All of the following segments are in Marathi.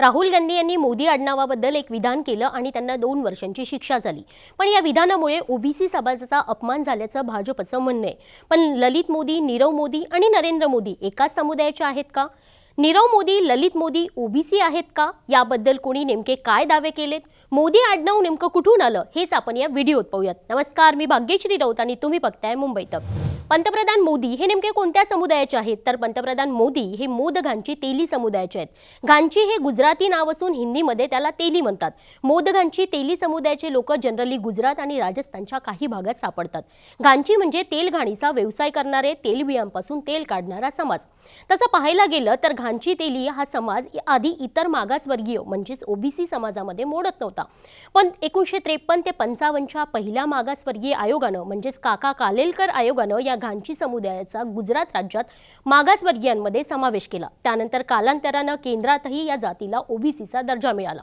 राहुल गांधी यांनी मोदी आडनावाबद्दल एक विधान केलं आणि त्यांना दोन वर्षांची शिक्षा झाली पण या विधानामुळे ओबीसी समाजाचा अपमान झाल्याचं भाजपचं म्हणणं आहे पण ललित मोदी नीरव मोदी आणि नरेंद्र मोदी एकाच समुदायाचे आहेत का नीरव मोदी ललित मोदी ओबीसी आहेत का याबद्दल कोणी नेमके काय दावे केलेत मोदी आडनाव नेमकं कुठून आलं हेच आपण या व्हिडिओत पाहूयात नमस्कार मी भाग्यश्री राऊत आणि तुम्ही बघताय मुंबईत पंतप्रधान मोदी हे नेमके कोणत्या समुदायाचे आहेत तर पंतप्रधान मोदी हे मोदघांची तेली समुदायाचे आहेत घांची हे गुजराती नाव असून हिंदीमध्ये त्याला तेली म्हणतात मोदघांची तेली समुदायाचे लोक जनरली गुजरात आणि राजस्थानच्या काही भागात सापडतात घांची म्हणजे तेलघाणीचा व्यवसाय करणारे तेलबियांपासून तेल काढणारा समाज तसं पाहायला गेलं तर घांची तेली हा समाज आधी इतर मागासवर्गीय म्हणजेच ओबीसी समाजामध्ये मोडत नव्हता पण एकोणीशे त्रेपन्न ते पंचावन्नच्या पहिल्या मागासवर्गीय आयोगानं म्हणजेच काका कालेलकर आयोगानं या गांची समुदायाचा गुजरात राज्यात मागासवर्गीयांमध्ये समावेश केला त्यानंतर कालांतरानं केंद्रातही या जातीला ओबीसीचा दर्जा मिळाला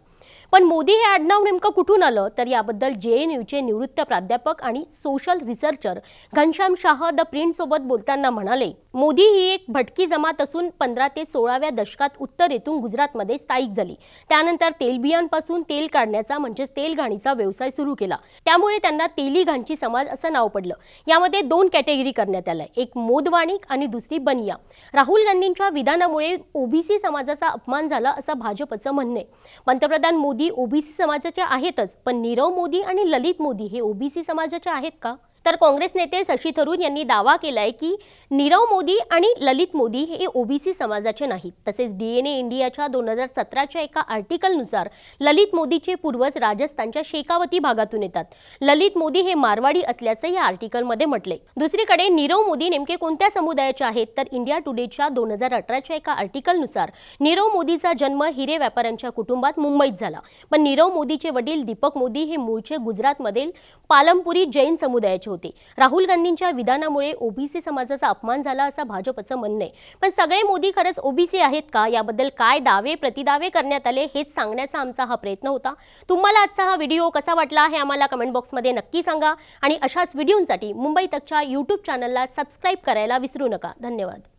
पण मोदी हे आडनाव नेमकं कुठून आलं तर याबद्दल जेएनयूचे निवृत्त प्राध्यापक आणि social researcher Ghanshyam Shah the print सोबत बोलताना म्हणाले मोदी ही एक भटकी जमात असून पंधरा ते सोळाव्या दशकात उत्तरेतून गुजरातमध्ये स्थायिक झाली त्यानंतर तेलबियांपासून तेल काढण्याचा म्हणजेच तेलघाणीचा व्यवसाय सुरू केला त्यामुळे त्यांना तेली घाणची समाज असं नाव पडलं यामध्ये दोन कॅटेगरी करण्यात आलं एक मोदवाणिक आणि दुसरी बनिया राहुल गांधींच्या विधानामुळे ओबीसी समाजाचा अपमान झाला असं भाजपचं म्हणणं पंतप्रधान मोदी ओबीसी समाजाचे आहेतच पण नीरव मोदी आणि ललित मोदी हे ओबीसी समाजाचे आहेत का तर काँग्रेस नेते शशी थरूर यांनी दावा केलाय की नीरव मोदी आणि ललित मोदी हे ओबीसी समाजाचे नाहीत तसेच डीएनए इंडियाच्या दोन हजार सतराच्या एका आर्टिकलनुसार ललित मोदीचे पूर्वज राजस्थानच्या शेकावती भागातून येतात ललित मोदी हे मारवाडी असल्याचं या आर्टिकलमध्ये म्हटले दुसरीकडे नीरव मोदी नेमके कोणत्या समुदायाचे आहेत तर इंडिया टुडेच्या दोन हजार अठराच्या एका आर्टिकलनुसार नीरव मोदीचा जन्म हिरे व्यापाऱ्यांच्या कुटुंबात मुंबईत झाला पण नीरव मोदीचे वडील दीपक मोदी हे मूळचे गुजरातमधील पालमपुरी जैन समुदायाचे होते राहुल गांधींच्या विधानामुळे ओबीसी समाजाचा अपमान झाला असं भाजपचं म्हणणं आहे पण सगळे मोदी खरंच ओबीसी आहेत का याबद्दल काय दावे प्रतिदावे करण्यात आले हेच सांगण्याचा आमचा हा प्रयत्न होता तुम्हाला आजचा हा व्हिडिओ कसा वाटला हे आम्हाला कमेंट बॉक्समध्ये नक्की सांगा आणि अशाच व्हिडिओंसाठी मुंबई तकच्या यूट्यूब चॅनलला सबस्क्राईब करायला विसरू नका धन्यवाद